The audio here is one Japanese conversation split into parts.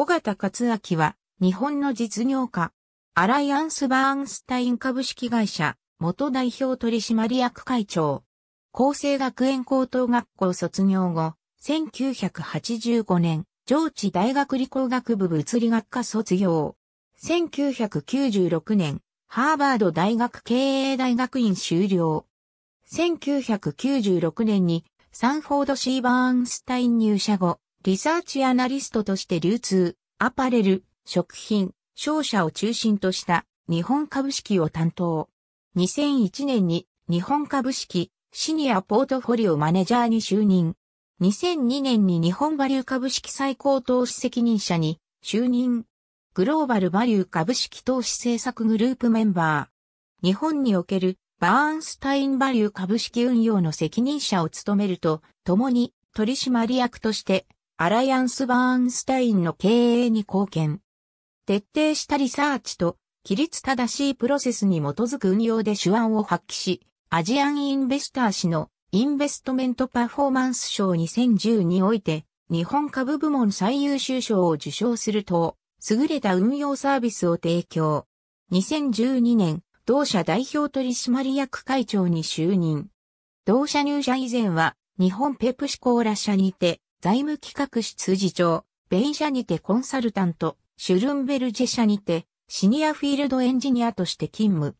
尾形克明は、日本の実業家、アライアンス・バーンスタイン株式会社、元代表取締役会長。厚生学園高等学校卒業後、1985年、上智大学理工学部物理学科卒業。1996年、ハーバード大学経営大学院修了。1996年にサンフォード・シーバーンスタイン入社後、リサーチアナリストとして流通、アパレル、食品、商社を中心とした日本株式を担当。2001年に日本株式シニアポートフォリオマネジャーに就任。2002年に日本バリュー株式最高投資責任者に就任。グローバルバリュー株式投資政策グループメンバー。日本におけるバーンスタインバリュー株式運用の責任者を務めると、共に取締役としてアライアンス・バーンスタインの経営に貢献。徹底したリサーチと、規律正しいプロセスに基づく運用で手腕を発揮し、アジアンインベスター氏のインベストメントパフォーマンス賞2010において、日本株部門最優秀賞を受賞すると、優れた運用サービスを提供。2012年、同社代表取締役会長に就任。同社入社以前は、日本ペプシコーラ社にて、財務企画室次長、ベイ社にてコンサルタント、シュルンベルジェ社にて、シニアフィールドエンジニアとして勤務。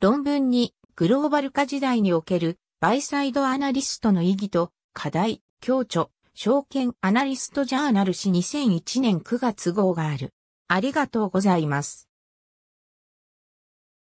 論文に、グローバル化時代における、バイサイドアナリストの意義と、課題、共著、証券アナリストジャーナル誌2001年9月号がある。ありがとうございます。